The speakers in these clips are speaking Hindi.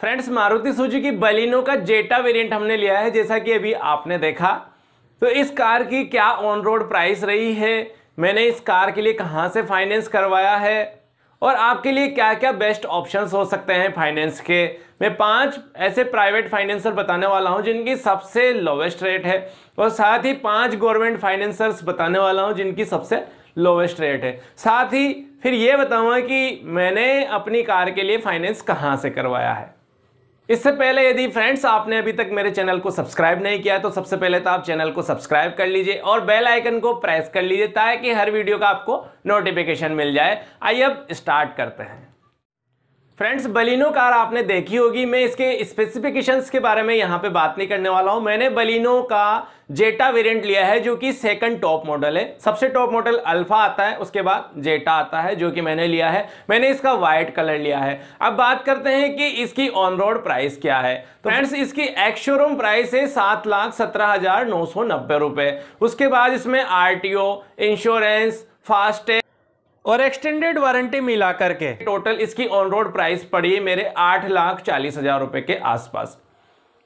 फ्रेंड्स मारुति की बलिनो का जेटा वेरिएंट हमने लिया है जैसा कि अभी आपने देखा तो इस कार की क्या ऑन रोड प्राइस रही है मैंने इस कार के लिए कहाँ से फाइनेंस करवाया है और आपके लिए क्या क्या बेस्ट ऑप्शंस हो सकते हैं फाइनेंस के मैं पांच ऐसे प्राइवेट फाइनेंसर बताने वाला हूं जिनकी सबसे लोवेस्ट रेट है और साथ ही पांच गवर्नमेंट फाइनेंसर्स बताने वाला हूं जिनकी सबसे लोवेस्ट रेट है साथ ही फिर ये बताऊंगा कि मैंने अपनी कार के लिए फाइनेंस कहाँ से करवाया है इससे पहले यदि फ्रेंड्स आपने अभी तक मेरे चैनल को सब्सक्राइब नहीं किया तो सबसे पहले तो आप चैनल को सब्सक्राइब कर लीजिए और बेल आइकन को प्रेस कर लीजिए ताकि हर वीडियो का आपको नोटिफिकेशन मिल जाए आइए अब स्टार्ट करते हैं फ्रेंड्स बलिनो कार आपने देखी होगी मैं इसके स्पेसिफिकेशंस के बारे में यहाँ पे बात नहीं करने वाला हूँ मैंने बलिनो का जेटा वेरिएंट लिया है जो कि सेकंड टॉप मॉडल है सबसे टॉप मॉडल अल्फा आता है उसके बाद जेटा आता है जो कि मैंने लिया है मैंने इसका वाइट कलर लिया है अब बात करते हैं कि इसकी ऑन रोड प्राइस क्या है तो फ्रेंड्स इसकी एक्स शोरूम प्राइस है सात लाख सत्रह हजार नौ सौ नब्बे रुपये उसके बाद इसमें आर इंश्योरेंस फास्टैग और एक्सटेंडेड वारंटी मिला करके टोटल इसकी ऑन रोड प्राइस पड़ी मेरे आठ लाख चालीस हजार रुपए के आसपास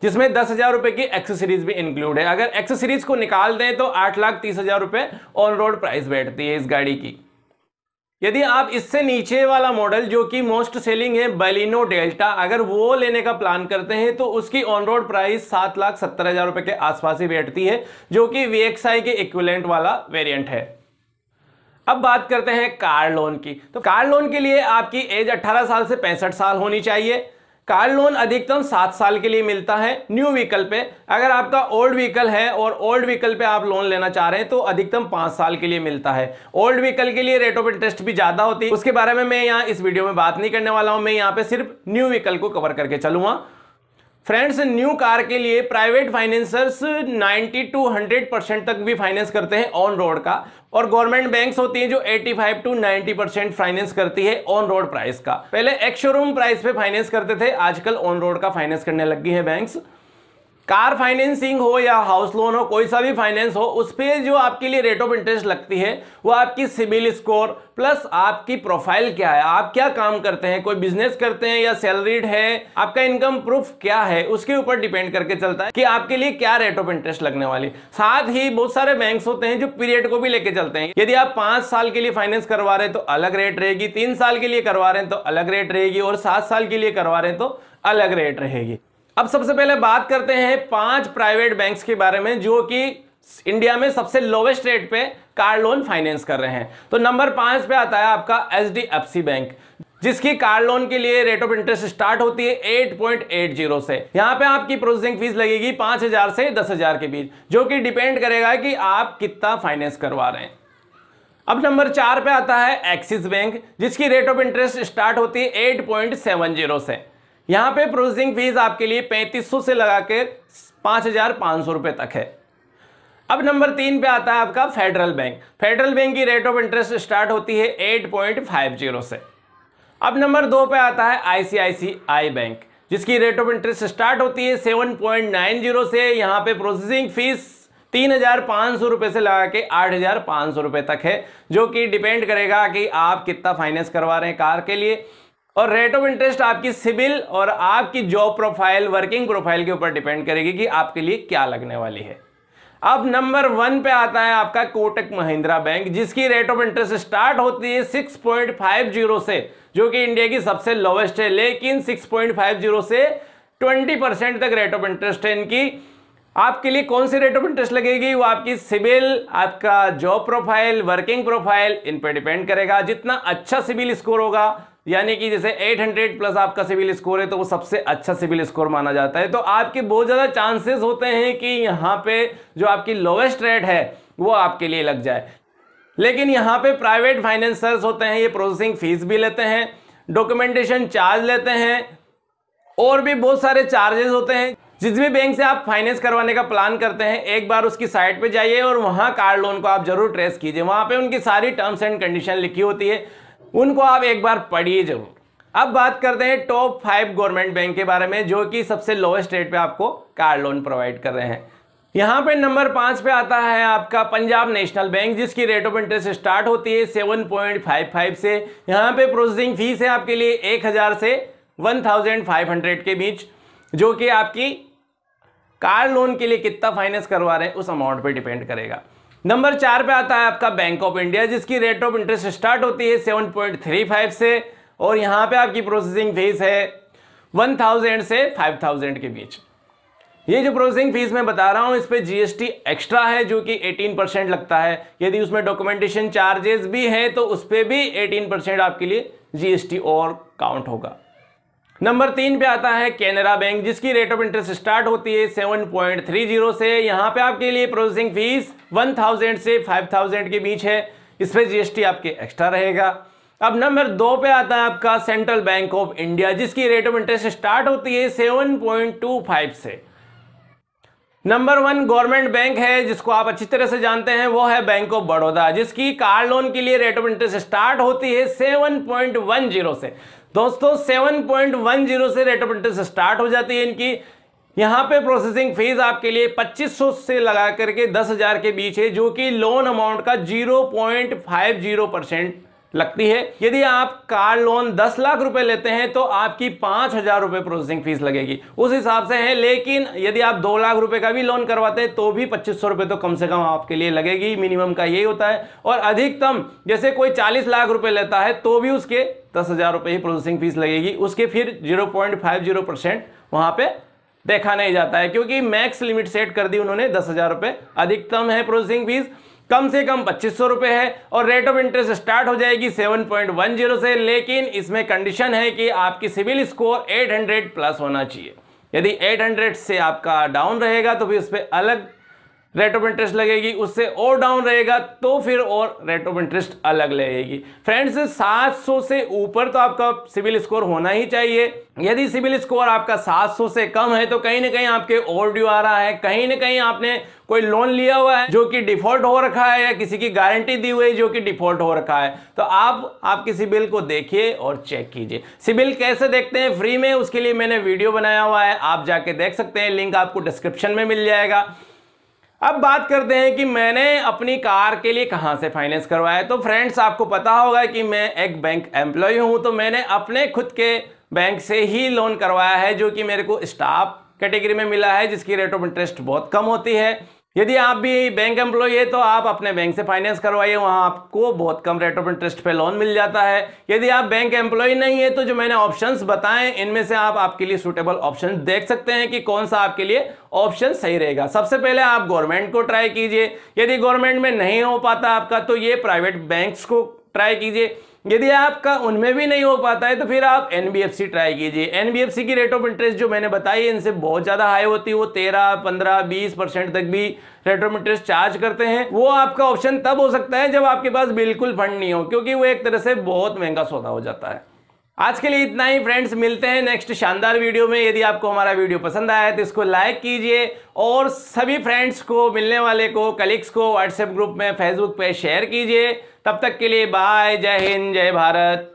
जिसमें दस हजार रुपए की एक्सेसरीज भी इंक्लूड है अगर एक्सेसरीज को निकाल दें तो आठ लाख तीस हजार रुपए ऑन रोड प्राइस बैठती है इस गाड़ी की यदि आप इससे नीचे वाला मॉडल जो कि मोस्ट सेलिंग है बलिनो डेल्टा अगर वो लेने का प्लान करते हैं तो उसकी ऑन रोड प्राइस सात लाख सत्तर हजार रुपए के आसपास ही बैठती है जो कि वी के इक्विलेंट वाला वेरिएंट है अब बात करते हैं कार लोन की तो कार लोन के लिए आपकी एज 18 साल से पैंसठ साल होनी चाहिए कार लोन अधिकतम सात साल के लिए मिलता है न्यू व्हीकल पे अगर आपका ओल्ड व्हीकल है और ओल्ड व्हीकल पे आप लोन लेना चाह रहे हैं तो अधिकतम पांच साल के लिए मिलता है ओल्ड व्हीकल के लिए रेट ऑफ इंटरेस्ट भी ज़्यादा होती है उसके बारे में मैं यहाँ इस वीडियो में बात नहीं करने वाला हूं मैं यहाँ पे सिर्फ न्यू व्हीकल को कवर करके चलूंगा फ्रेंड्स न्यू कार के लिए प्राइवेट फाइनेंसर्स 90 टू 100 परसेंट तक भी फाइनेंस करते हैं ऑन रोड का और गवर्नमेंट बैंक्स होती हैं जो 85 टू 90 परसेंट फाइनेंस करती है ऑन रोड प्राइस का पहले एक्स शोरूम प्राइस पे फाइनेंस करते थे आजकल ऑन रोड का फाइनेंस करने लग गई है बैंक्स कार फाइनेंसिंग हो या हाउस लोन हो कोई सा भी फाइनेंस हो उस पर जो आपके लिए रेट ऑफ इंटरेस्ट लगती है वो आपकी सिविल स्कोर प्लस आपकी प्रोफाइल क्या है आप क्या काम करते हैं कोई बिजनेस करते हैं या सैलरीड है आपका इनकम प्रूफ क्या है उसके ऊपर डिपेंड करके चलता है कि आपके लिए क्या रेट ऑफ इंटरेस्ट लगने वाली साथ ही बहुत सारे बैंक होते हैं जो पीरियड को भी लेके चलते हैं यदि आप पांच साल के लिए फाइनेंस करवा रहे हैं तो अलग रेट रहेगी तीन साल के लिए करवा रहे हैं तो अलग रेट रहेगी और सात साल के लिए करवा रहे हैं तो अलग रेट रहेगी अब सबसे पहले बात करते हैं पांच प्राइवेट बैंक्स के बारे में जो कि इंडिया में सबसे लोवेस्ट रेट पे कार लोन फाइनेंस कर रहे हैं तो नंबर पांच पे आता है आपका एच बैंक जिसकी कार लोन के लिए रेट ऑफ इंटरेस्ट स्टार्ट होती है 8.80 से यहां पे आपकी प्रोसेसिंग फीस लगेगी 5000 से 10000 के बीच जो कि डिपेंड करेगा कि आप कितना फाइनेंस करवा रहे हैं अब नंबर चार पे आता है एक्सिस बैंक जिसकी रेट ऑफ इंटरेस्ट स्टार्ट होती है 8.70 से यहां पे प्रोसेसिंग फीस आपके लिए पैंतीस सौ से लगा के पांच हजार सौ तक है अब नंबर तीन पे आता है आपका फेडरल बैंक फेडरल बैंक की रेट ऑफ इंटरेस्ट स्टार्ट होती है एट से अब नंबर दो पे आता है आईसीआईसीआई बैंक जिसकी रेट ऑफ इंटरेस्ट स्टार्ट होती है सेवन पॉइंट नाइन जीरो से यहां पे प्रोसेसिंग फीस तीन हजार पांच सौ रुपए से लगा के आठ हजार पांच सौ रुपए तक है जो कि डिपेंड करेगा कि आप कितना फाइनेंस करवा रहे हैं कार के लिए और रेट ऑफ इंटरेस्ट आपकी सिविल और आपकी जॉब प्रोफाइल वर्किंग प्रोफाइल के ऊपर डिपेंड करेगी कि आपके लिए क्या लगने वाली है अब नंबर वन पे आता है आपका कोटक महिंद्रा बैंक जिसकी रेट ऑफ इंटरेस्ट स्टार्ट होती है सिक्स पॉइंट फाइव जीरो से जो कि इंडिया की सबसे लोवेस्ट है लेकिन सिक्स पॉइंट फाइव जीरो से ट्वेंटी परसेंट तक रेट ऑफ इंटरेस्ट है इनकी आपके लिए कौन सी रेट ऑफ इंटरेस्ट लगेगी वो आपकी सिविल आपका जॉब प्रोफाइल वर्किंग प्रोफाइल इन पर डिपेंड करेगा जितना अच्छा सिविल स्कोर होगा यानी कि जैसे 800 प्लस आपका सिविल स्कोर है तो वो सबसे अच्छा सिविल स्कोर माना जाता है तो आपके बहुत ज़्यादा चांसेस होते हैं कि यहाँ पे जो आपकी लोवेस्ट रेट है वो आपके लिए लग जाए लेकिन यहाँ पे प्राइवेट फाइनेंसर्स होते हैं ये प्रोसेसिंग फीस भी लेते हैं डॉक्यूमेंटेशन चार्ज लेते हैं और भी बहुत सारे चार्जेस होते हैं जिस भी बैंक से आप फाइनेंस करवाने का प्लान करते हैं एक बार उसकी साइट पे जाइए और वहाँ कार लोन को आप जरूर ट्रेस कीजिए वहाँ पे उनकी सारी टर्म्स एंड कंडीशन लिखी होती है उनको आप एक बार पढ़िए जरूर अब बात करते हैं टॉप फाइव गवर्नमेंट बैंक के बारे में जो कि सबसे लोएस्ट रेट पे आपको कार लोन प्रोवाइड कर रहे हैं यहाँ पे नंबर पाँच पे आता है आपका पंजाब नेशनल बैंक जिसकी रेट ऑफ इंटरेस्ट स्टार्ट होती है सेवन पॉइंट फाइव फाइव से यहाँ पे प्रोसेसिंग फीस है आपके लिए एक हज़ार से वन थाउजेंड फाइव हंड्रेड के बीच जो कि आपकी कार लोन के लिए कितना फाइनेंस करवा रहे हैं उस अमाउंट पे डिपेंड करेगा नंबर चार पे आता है आपका बैंक ऑफ इंडिया जिसकी रेट ऑफ इंटरेस्ट स्टार्ट होती है सेवन पॉइंट थ्री फाइव से और यहां पे आपकी प्रोसेसिंग फीस है वन थाउजेंड से फाइव थाउजेंड के बीच ये जो प्रोसेसिंग फीस मैं बता रहा हूं इस पर जीएसटी एक्स्ट्रा है जो कि एटीन परसेंट लगता है यदि उसमें डॉक्यूमेंटेशन चार्जेस भी है तो उस पर भी एटीन परसेंट आपके लिए जीएसटी और काउंट होगा नंबर तीन पे आता है कैनरा बैंक जिसकी रेट ऑफ इंटरेस्ट स्टार्ट होती है सेवन पॉइंट थ्री जीरो से यहाँ पे आपके लिए प्रोसेसिंग फीस वन थाउजेंड से फाइव थाउजेंड के बीच है इस पर जीएसटी आपके एक्स्ट्रा रहेगा अब नंबर दो पे आता है आपका सेंट्रल बैंक ऑफ इंडिया जिसकी रेट ऑफ इंटरेस्ट स्टार्ट होती है सेवन से नंबर वन गवर्नमेंट बैंक है जिसको आप अच्छी तरह से जानते हैं वो है बैंक ऑफ बड़ौदा जिसकी कार लोन के लिए रेट ऑफ इंटरेस्ट स्टार्ट होती है सेवन पॉइंट वन जीरो से दोस्तों 7.10 से रेट ऑफ इंटरेस्ट स्टार्ट हो जाती है इनकी यहाँ पे प्रोसेसिंग फीस आपके लिए 2500 से लगा करके 10000 के बीच है जो कि लोन अमाउंट का 0.50 परसेंट लगती है यदि आप कार लोन दस लाख रुपए लेते हैं तो आपकी पांच हजार रुपए प्रोसेसिंग फीस लगेगी उस हिसाब से है लेकिन यदि आप दो लाख रुपए का भी लोन करवाते हैं तो भी पच्चीस सौ रुपए तो कम से कम आपके लिए लगेगी मिनिमम का यही होता है और अधिकतम जैसे कोई चालीस लाख रुपए लेता है तो भी उसके दस हज़ार रुपये ही प्रोसेसिंग फीस लगेगी उसके फिर zero point five zero percent वहाँ पर देखा नहीं जाता है क्योंकि मैक्स लिमिट सेट कर दी उन्होंने दस हज़ार रुपये अधिकतम है प्रोसेसिंग फीस कम से कम पच्चीस सौ रुपये है और रेट ऑफ इंटरेस्ट स्टार्ट हो जाएगी सेवन पॉइंट वन जीरो से लेकिन इसमें कंडीशन है कि आपकी civil score eight hundred plus होना चाहिए यदि एट हंड्रेड से आपका डाउन रहेगा तो फिर उस पर अलग रेट ऑफ इंटरेस्ट लगेगी उससे और डाउन रहेगा तो फिर और रेट ऑफ इंटरेस्ट अलग लगेगी फ्रेंड्स 700 से ऊपर तो आपका सिविल स्कोर होना ही चाहिए यदि सिविल स्कोर आपका 700 से कम है तो कहीं ना कहीं आपके और ड्यू आ रहा है कहीं ना कहीं आपने कोई लोन लिया हुआ है जो कि डिफॉल्ट हो रखा है या किसी की गारंटी दी हुई है जो कि डिफॉल्ट हो रखा है तो आप आपकी सिबिल को देखिए और चेक कीजिए सिबिल कैसे देखते हैं फ्री में उसके लिए मैंने वीडियो बनाया हुआ है आप जाके देख सकते हैं लिंक आपको डिस्क्रिप्शन में मिल जाएगा अब बात करते हैं कि मैंने अपनी कार के लिए कहाँ से फाइनेंस करवाया तो फ्रेंड्स आपको पता होगा कि मैं एक बैंक एम्प्लॉय हूँ तो मैंने अपने खुद के बैंक से ही लोन करवाया है जो कि मेरे को स्टाफ कैटेगरी में मिला है जिसकी रेट ऑफ इंटरेस्ट बहुत कम होती है यदि आप भी बैंक एम्प्लॉय है तो आप अपने बैंक से फाइनेंस करवाइए वहाँ आपको बहुत कम रेट ऑफ इंटरेस्ट पे लोन मिल जाता है यदि आप बैंक एम्प्लॉय नहीं है तो जो मैंने ऑप्शंस बताएं इनमें से आप आपके लिए सूटेबल ऑप्शन देख सकते हैं कि कौन सा आपके लिए ऑप्शन सही रहेगा सबसे पहले आप गवर्नमेंट को ट्राई कीजिए यदि गवर्नमेंट में नहीं हो पाता आपका तो ये प्राइवेट बैंक्स को ट्राई कीजिए यदि आपका उनमें भी नहीं हो पाता है तो फिर आप एन ट्राई कीजिए एन की रेट ऑफ इंटरेस्ट जो मैंने बताई इनसे बहुत ज़्यादा हाई होती है वो तेरह पंद्रह बीस परसेंट तक भी रेट ऑफ इंटरेस्ट चार्ज करते हैं वो आपका ऑप्शन तब हो सकता है जब आपके पास बिल्कुल फंड नहीं हो क्योंकि वो एक तरह से बहुत महंगा सौदा हो जाता है आज के लिए इतना ही फ्रेंड्स मिलते हैं नेक्स्ट शानदार वीडियो में यदि आपको हमारा वीडियो पसंद आया तो इसको लाइक कीजिए और सभी फ्रेंड्स को मिलने वाले को कलीग्स को व्हाट्सएप ग्रुप में फेसबुक पे शेयर कीजिए तब तक के लिए बाय जय हिंद जय भारत